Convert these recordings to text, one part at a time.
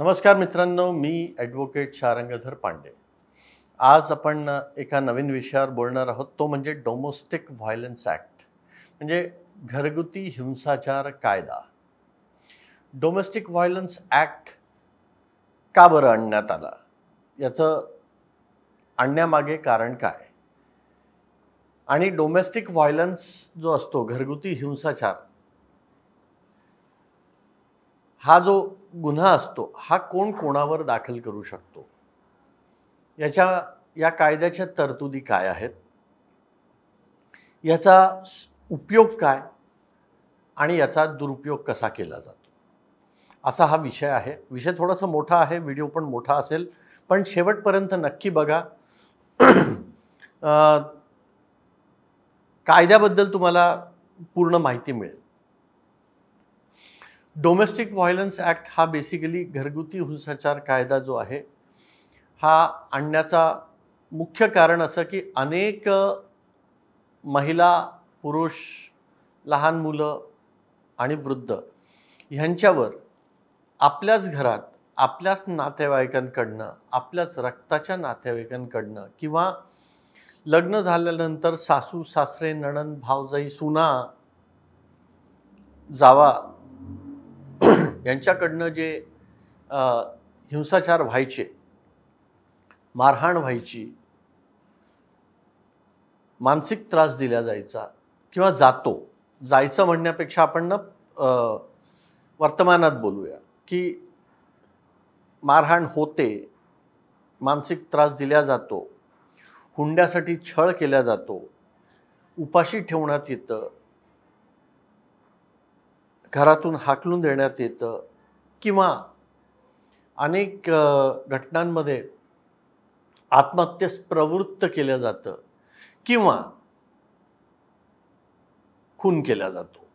नमस्कार मित्रांनो मी ॲडव्होकेट शारंगधर पांडे आज आपण एका नवीन विषयावर बोलणार आहोत तो म्हणजे डोमेस्टिक व्हायलन्स ॲक्ट म्हणजे घरगुती हिंसाचार कायदा डोमेस्टिक व्हायलन्स ॲक्ट का बरं आणण्यात आला याचं आणण्यामागे कारण काय आणि डोमेस्टिक व्हायलन्स जो असतो घरगुती हिंसाचार हा जो गुन्हा असतो हा कोण कोणावर दाखल करू शकतो याच्या या कायद्याच्या तरतुदी काय आहेत याचा उपयोग काय आणि याचा दुरुपयोग कसा केला जातो असा हा विषय आहे विषय थोडासा मोठा आहे व्हिडिओ पण मोठा असेल पण शेवटपर्यंत नक्की बघा कायद्याबद्दल तुम्हाला पूर्ण माहिती मिळेल डोमेस्टिक व्हायलन्स ॲक्ट हा बेसिकली घरगुती हिंसाचार कायदा जो आहे हा आणण्याचा मुख्य कारण असं की अनेक महिला पुरुष लहान मुलं आणि वृद्ध ह्यांच्यावर आपल्याच घरात आपल्याच नातेवाईकांकडनं आपल्याच रक्ताच्या नातेवाईकांकडनं किंवा लग्न झाल्यानंतर सासू सासरे नणन भावजाई सुना जावा यांच्याकडनं जे हिंसाचार व्हायचे मारहाण व्हायची मानसिक त्रास दिला जायचा किंवा जातो जायचं म्हणण्यापेक्षा आपण ना वर्तमानात बोलूया की मारहाण होते मानसिक त्रास दिला जातो हुंड्यासाठी छळ केला जातो उपाशी ठेवण्यात येतं घरातून हाकलून देण्यात येतं किंवा अनेक घटनांमध्ये आत्महत्येस प्रवृत्त केलं जातं किंवा खून केला जातो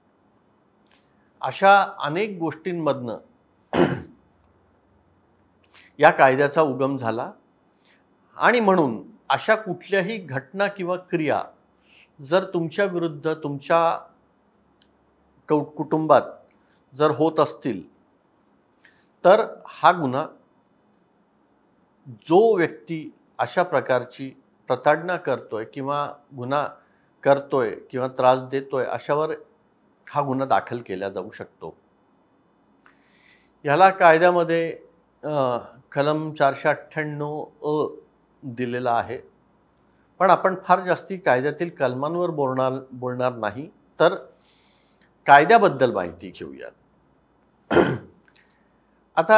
अशा अनेक गोष्टींमधनं या कायद्याचा उगम झाला आणि म्हणून अशा कुठल्याही घटना किंवा क्रिया जर तुमच्या विरुद्ध तुमच्या कौ कुटुंबात जर होत असतील तर हा गुन्हा जो व्यक्ती अशा प्रकारची प्रताडना करतोय किंवा गुन्हा करतोय किंवा त्रास देतोय अशावर हा गुन्हा दाखल केला जाऊ शकतो ह्याला कायद्यामध्ये कलम चारशे अठ्ठ्याण्णव अ दिलेला आहे पण आपण फार जास्ती कायद्यातील कलमांवर बोलणार बोलणार नाही तर कायद्याबद्दल माहिती घेऊयात आता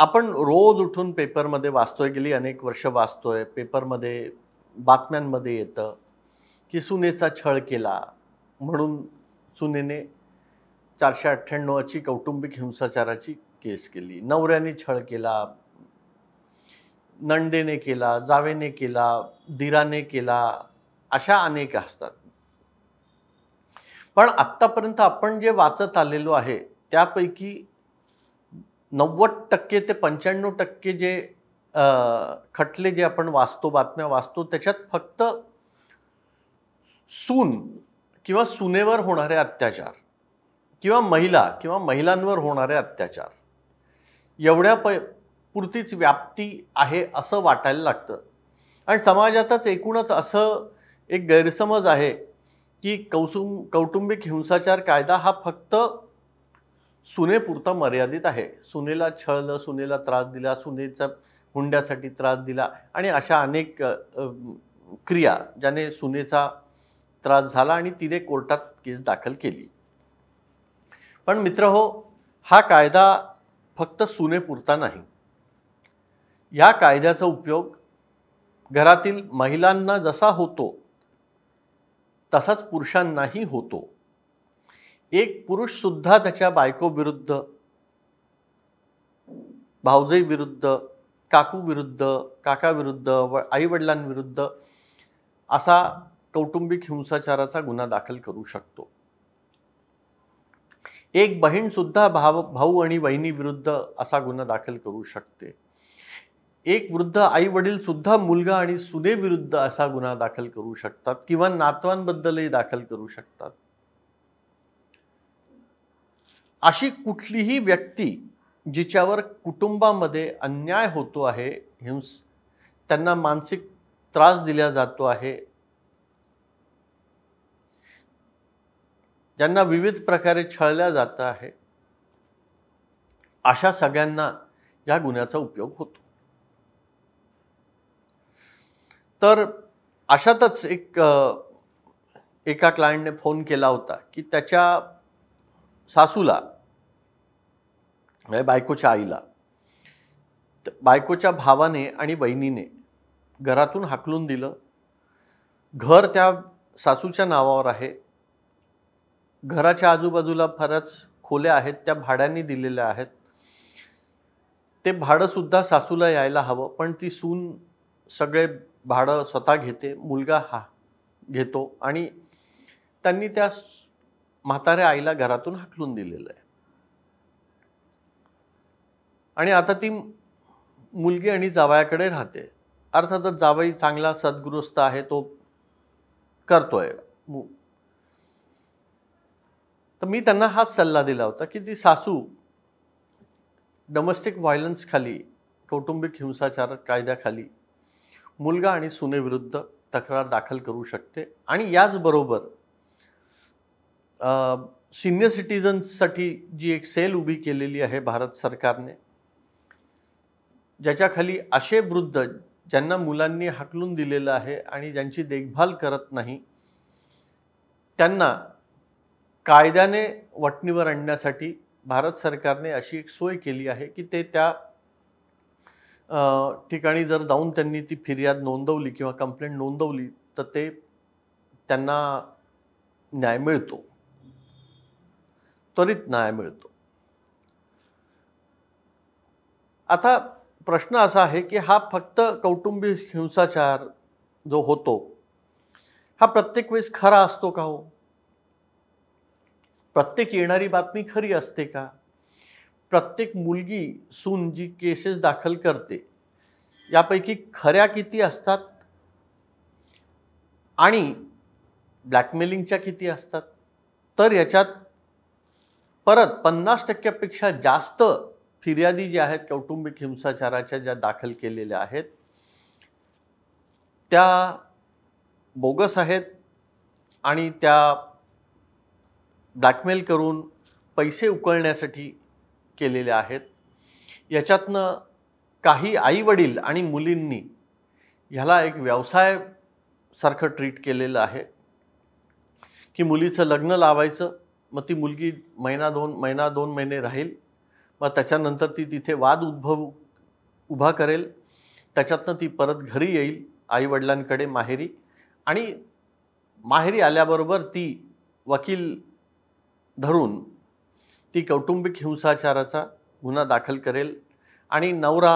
आपण रोज उठून पेपरमध्ये वाचतोय गेली अनेक वर्ष वाचतोय पेपरमध्ये बातम्यांमध्ये येतं की सुनेचा छळ केला म्हणून सुनेने चारशे अठ्ठ्याण्णवची कौटुंबिक हिंसाचाराची केस केली नवऱ्याने छळ केला नंदेने केला जावेने केला दिराने केला अशा अनेक असतात पण आत्तापर्यंत आपण जे वाचत आलेलो आहे त्यापैकी नव्वद टक्के ते पंच्याण्णव टक्के जे खटले जे आपण वाचतो बातम्या वाचतो त्याच्यात फक्त सून किंवा सुनेवर होणारे अत्याचार किंवा महिला किंवा महिलांवर होणारे अत्याचार एवढ्या प पुरतीच व्याप्ती आहे असं वाटायला लागतं आणि समाजातच एकूणच असं एक गैरसमज आहे की कौसुम कौटुंबिक हिंसाचार कायदा हा फक्त सुनेपुरता मर्यादित आहे सुनेला छळलं सुनेला त्रास दिला सुनेचा हुंड्यासाठी त्रास दिला आणि अशा अनेक क्रिया ज्याने सुनेचा त्रास झाला आणि तिने कोर्टात केस दाखल केली पण मित्र हो हा कायदा फक्त सुनेपुरता नाही या कायद्याचा उपयोग घरातील महिलांना जसा होतो तसाच पुरुषांनाही होतो एक पुरुषसुद्धा त्याच्या बायको विरुद्ध विरुद्ध काकू विरुद्ध, काकाविरुद्ध व आईवडिलांविरुद्ध असा कौटुंबिक हिंसाचाराचा गुन्हा दाखल करू शकतो एक बहीणसुद्धा भाव भाऊ आणि विरुद्ध असा गुन्हा दाखल करू शकते एक वृद्ध आई वडील सुद्धा मुलगा आणि विरुद्ध असा गुन्हा दाखल करू शकतात किंवा नातवांबद्दलही दाखल करू शकतात अशी कुठलीही व्यक्ती जिच्यावर कुटुंबामध्ये अन्याय होतो आहे हिंस त्यांना मानसिक त्रास दिला जातो आहे ज्यांना विविध प्रकारे छळल्या जात आहे अशा सगळ्यांना या गुन्ह्याचा उपयोग होतो तर अशातच एक एका क्लायंटने फोन केला होता की त्याच्या सासूला म्हणजे बायकोच्या आईला बायकोच्या भावाने आणि बहिणीने घरातून हाकलून दिलं घर त्या सासूच्या नावावर आहे घराच्या आजूबाजूला फारच खोल्या आहेत त्या भाड्यांनी दिलेल्या आहेत ते भाडंसुद्धा सासूला यायला हवं पण ती सून सगळे भाडं स्वतः घेते मुलगा हा घेतो आणि त्यांनी त्या म्हाताऱ्या आईला घरातून हाकलून दिलेलं आहे आणि आता ती मुलगी आणि जावयाकडे राहते अर्थातच जावई चांगला सद्गुरुस्त आहे तो करतोय तर मी त्यांना हाच सल्ला दिला होता की ती सासू डोमेस्टिक व्हायलन्स खाली कौटुंबिक हिंसाचार कायद्याखाली मुलगा आणि सुनेविरुद्ध तक्रार दाखल करू शकते आणि याचबरोबर सिनियर सिटीजन्ससाठी जी एक सेल उभी केलेली आहे भारत सरकारने ज्याच्याखाली असे वृद्ध ज्यांना मुलांनी हाकलून दिलेलं आहे आणि ज्यांची देखभाल करत नाही त्यांना कायद्याने वटणीवर आणण्यासाठी भारत सरकारने अशी एक सोय केली आहे की ते त्या ठिकाणी जर जाऊन त्यांनी ती फिर्याद नोंदवली किंवा कंप्लेंट नोंदवली तर ते त्यांना न्याय मिळतो त्वरित न्याय मिळतो आता प्रश्न असा आहे की हा फक्त कौटुंबिक हिंसाचार जो होतो हा प्रत्येक वेळेस खरा असतो का हो प्रत्येक येणारी बातमी खरी असते का प्रत्येक मुलगी सून जी केसेस दाखल करते यापैकी खऱ्या किती असतात आणि ब्लॅकमेलिंगच्या किती असतात तर याच्यात परत पन्नास टक्क्यापेक्षा जास्त फिर्यादी ज्या आहेत कौटुंबिक हिंसाचाराच्या ज्या दाखल केलेल्या आहेत त्या बोगस आहेत आणि त्या ब्लॅकमेल करून पैसे उकळण्यासाठी केलेल्या आहेत याच्यातनं काही आईवडील आणि मुलींनी ह्याला एक व्यवसायसारखं ट्रीट केलेलं आहे की मुलीचं लग्न लावायचं मग ती मुलगी महिना दोन महिना दोन महिने राहील मग त्याच्यानंतर ती तिथे वाद उद्भव उभा करेल त्याच्यातनं ती परत घरी येईल आईवडिलांकडे माहेरी आणि माहेरी आल्याबरोबर ती वकील धरून ती कौटुंबिक हिंसाचाराचा गुन्हा दाखल करेल आणि नवरा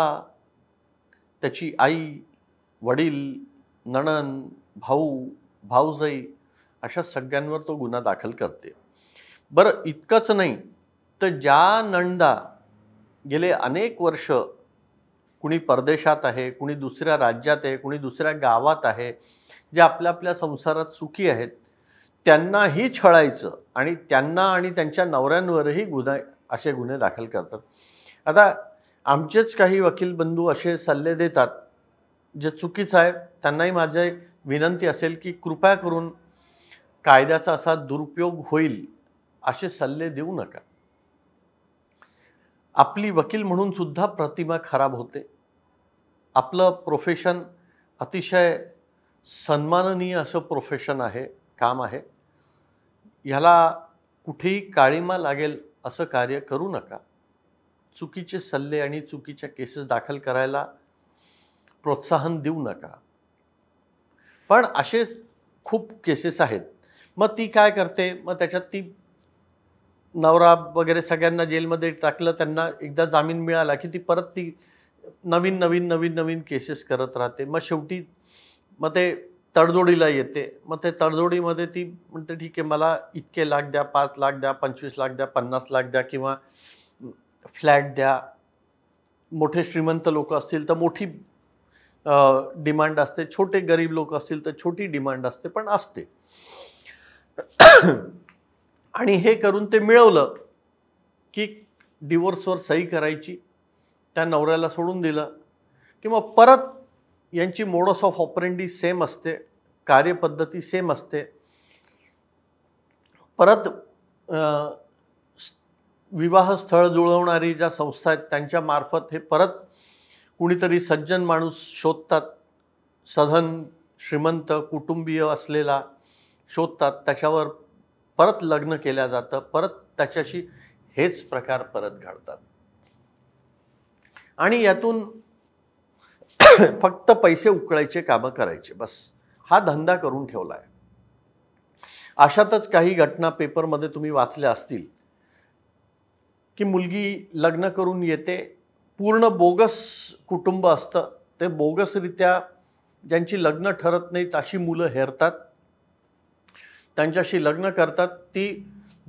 त्याची आई वडील नणन भाऊ भाऊजाई अशा सगळ्यांवर तो गुन्हा दाखल करते बरं इतकंच नाही तर ज्या नंदा गेले अनेक वर्ष कुणी परदेशात आहे कुणी दुसऱ्या राज्यात आहे कुणी दुसऱ्या गावात आहे जे आपल्या आपल्या संसारात सुखी आहेत त्यांनाही छळायचं आणि त्यांना आणि त्यांच्या नवऱ्यांवरही गुन्हा असे गुन्हे दाखल करतात आता आमचेच काही वकील बंधू असे सल्ले देतात जे चुकीचं आहे त्यांनाही माझे विनंती असेल की कृपया करून कायद्याचा असा दुरुपयोग होईल असे सल्ले देऊ नका आपली वकील म्हणून सुद्धा प्रतिमा खराब होते आपलं प्रोफेशन अतिशय सन्माननीय असं प्रोफेशन आहे काम आहे ह्याला कुठेही काळीमा लागेल असं कार्य करू नका चुकीचे सल्ले आणि चुकीच्या केसेस दाखल करायला प्रोत्साहन देऊ नका पण असे खूप केसेस आहेत मग ती काय करते मग त्याच्यात ती नवरा वगैरे सगळ्यांना जेलमध्ये टाकलं त्यांना एकदा जामीन मिळाला की ती परत ती नवीन नवीन नवीन नवीन केसेस करत राहते मग शेवटी मग ते तडजोडीला येते मग ते तडजोडीमध्ये ती म्हणते ठीक आहे मला इतके लाख द्या पाच लाख द्या पंचवीस लाख द्या पन्नास लाख द्या किंवा फ्लॅट द्या मोठे श्रीमंत लोक असतील तर मोठी डिमांड असते छोटे गरीब लोक असतील तर छोटी डिमांड असते पण असते आणि हे करून ते मिळवलं की डिवोर्सवर सही करायची त्या नवऱ्याला सोडून दिलं किंवा परत यांची मोडस ऑफ ऑपरेंडी सेम असते कार्यपद्धती सेम असते परत विवाह स्थळ जुळवणारी ज्या संस्था आहेत त्यांच्यामार्फत हे परत कुणीतरी सज्जन माणूस शोधतात सधन श्रीमंत कुटुंबीय असलेला शोधतात त्याच्यावर परत लग्न केल्या जातं परत त्याच्याशी हेच प्रकार परत घडतात आणि यातून फक्त पैसे उकळायचे कामं करायचे बस हा धंदा करून ठेवला आहे अशातच काही घटना पेपरमध्ये तुम्ही वाचल्या असतील की मुलगी लग्न करून येते पूर्ण बोगस कुटुंब असतं ते बोगसरित्या ज्यांची लग्न ठरत नाहीत अशी मुलं हेरतात त्यांच्याशी लग्न करतात ती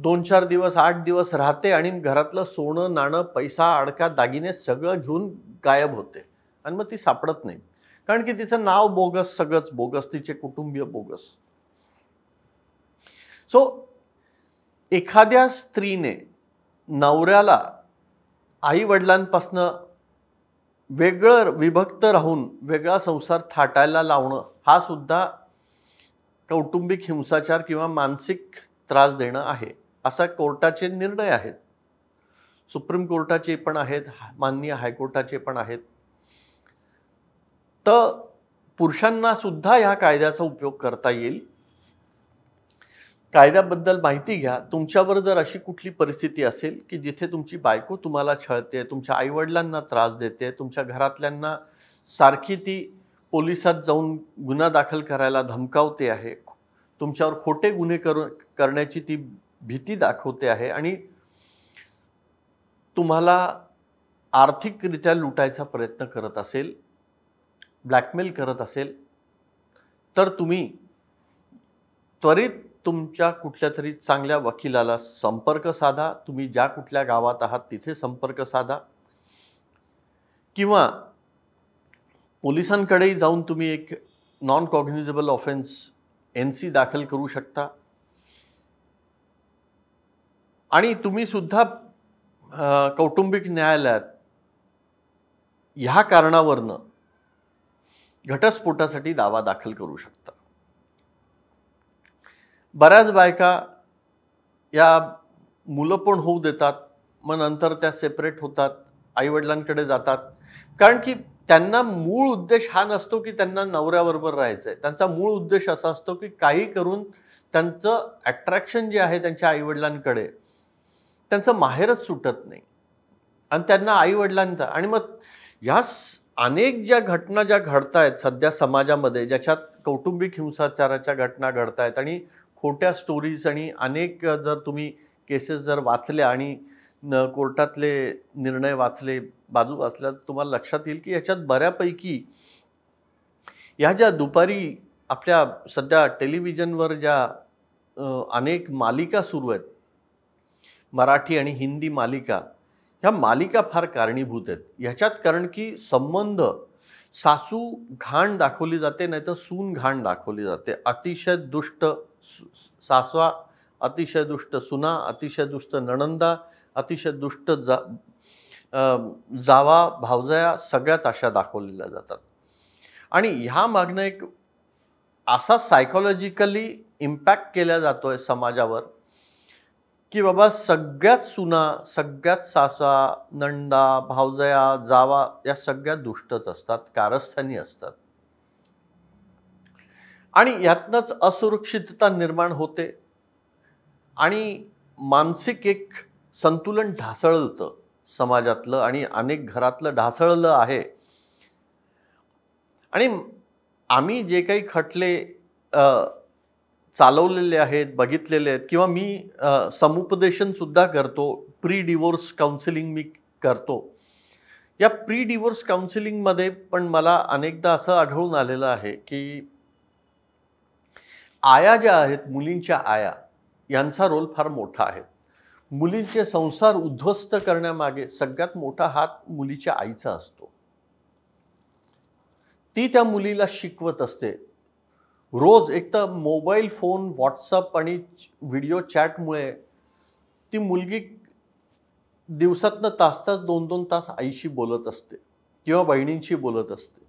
दोन चार दिवस आठ दिवस राहते आणि घरातलं सोनं नाणं पैसा अडका दागिने सगळं घेऊन गायब होते आणि मग ती सापडत नाही कारण की तिचं नाव बोगस सगळंच बोगस तिचे कुटुंबीय बोगस सो एखाद्या स्त्रीने नवऱ्याला आई वडिलांपासनं वेगळं विभक्त राहून वेगळा संसार थाटायला लावणं हा सुद्धा कौटुंबिक हिंसाचार किंवा मानसिक त्रास देणं आहे असा कोर्टाचे निर्णय आहेत सुप्रीम कोर्टाचे पण आहेत माननीय हायकोर्टाचे पण आहेत तर सुद्धा ह्या कायद्याचा उपयोग करता येईल कायद्याबद्दल माहिती घ्या तुमच्यावर जर अशी कुठली परिस्थिती असेल की जिथे तुमची बायको तुम्हाला छळते तुमच्या आईवडिलांना त्रास देते तुमच्या घरातल्यांना सारखी ती पोलिसात जाऊन गुन्हा दाखल करायला धमकावते आहे तुमच्यावर खोटे गुन्हे कर करण्याची ती भीती दाखवते आहे आणि तुम्हाला आर्थिकरित्या लुटायचा प्रयत्न करत असेल ब्लॅकमेल करत असेल तर तुम्ही त्वरित तुमच्या कुठल्या तरी चांगल्या वकिलाला संपर्क साधा तुम्ही ज्या कुठल्या गावात आहात तिथे संपर्क साधा किंवा पोलिसांकडेही जाऊन तुम्ही एक non cognizable offence N C दाखल करू शकता आणि तुम्ही सुद्धा कौटुंबिक न्यायालयात ह्या कारणावरनं घटस्फोटासाठी दावा दाखल करू शकता बऱ्याच बायका या मुलं पण होऊ देतात मग नंतर त्या सेपरेट होतात आईवडिलांकडे जातात कारण की त्यांना मूळ उद्देश हा नसतो की त्यांना नवऱ्याबरोबर राहायचं आहे त्यांचा मूळ उद्देश असा असतो की काही करून त्यांचं अट्रॅक्शन जे आहे त्यांच्या आईवडिलांकडे त्यांचं माहेरच सुटत नाही आणि त्यांना आईवडिलांचा आणि मग ह्या अनेक ज्या घटना ज्या घडतायत सध्या समाजामध्ये ज्याच्यात कौटुंबिक हिंसाचाराच्या घटना घडतायत आणि खोट्या स्टोरीज आणि अनेक जर तुम्ही केसेस जर वाचल्या आणि न कोर्टातले निर्णय वाचले बाजू वाचल्या तुम्हाला लक्षात येईल की याच्यात बऱ्यापैकी ह्या ज्या दुपारी आपल्या सध्या टेलिव्हिजनवर ज्या अनेक मालिका सुरू आहेत मराठी आणि हिंदी मालिका ह्या मालिका फार कारणीभूत आहेत ह्याच्यात कारण की संबंध सासू घाण दाखवली जाते नाहीतर सून घाण दाखवली जाते अतिशय दुष्ट सासवा अतिशय दुष्ट सुना अतिशय दुष्ट नणंदा अतिशय दुष्ट जा जावा भावजया सगळ्याच अशा दाखवलेल्या जातात आणि ह्या मागणं एक असा सायकोलॉजिकली इम्पॅक्ट केला जातो आहे समाजावर की बाबा सगळ्यात सुना सगळ्यात सासा नंदा भावजया जावा या सगळ्या दुष्टच असतात कारस्थानी असतात आणि यातनंच असुरक्षितता निर्माण होते आणि मानसिक एक संतुलन ढासळतं समाजातलं आणि अनेक घरातलं ढासळलं आहे आणि आम्ही जे काही खटले चालवलेले आहेत बघितलेले आहेत किंवा मी समुपदेशनसुद्धा करतो प्री डिवोर्स काउन्सिलिंग मी करतो या प्री डिवोर्स काउन्सिलिंगमध्ये पण मला अनेकदा असं आढळून आलेलं आहे की आया ज्या आहेत मुलींच्या आया यांचा रोल फार मोठा आहे मुलींचे संसार उद्ध्वस्त करण्यामागे सगळ्यात मोठा हात मुलीच्या आईचा असतो ती त्या मुलीला शिकवत असते रोज एक तर मोबाईल फोन व्हॉट्सअप आणि व्हिडिओ चॅटमुळे ती मुलगी दिवसातनं तास तास दोन दोन तास आईशी बोलत असते किंवा बहिणींशी बोलत असते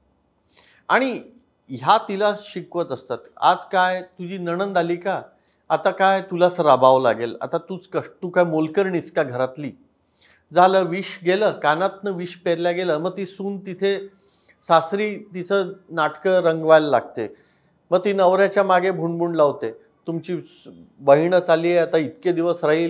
आणि ह्या तिला शिकवत असतात आज काय तुझी नणंद आली का आता काय तुलाच राबावं लागेल आता तूच कष्ट तू काय मोलकरणीस का घरातली झालं विष गेलं कानातनं विष पेरल्या गेलं मग ती सून तिथे सासरी तिचं नाटकं रंगवायला लागते मग ती नवऱ्याच्या मागे भुणभुण लावते तुमची बहीण चाली आहे आता इतके दिवस राहील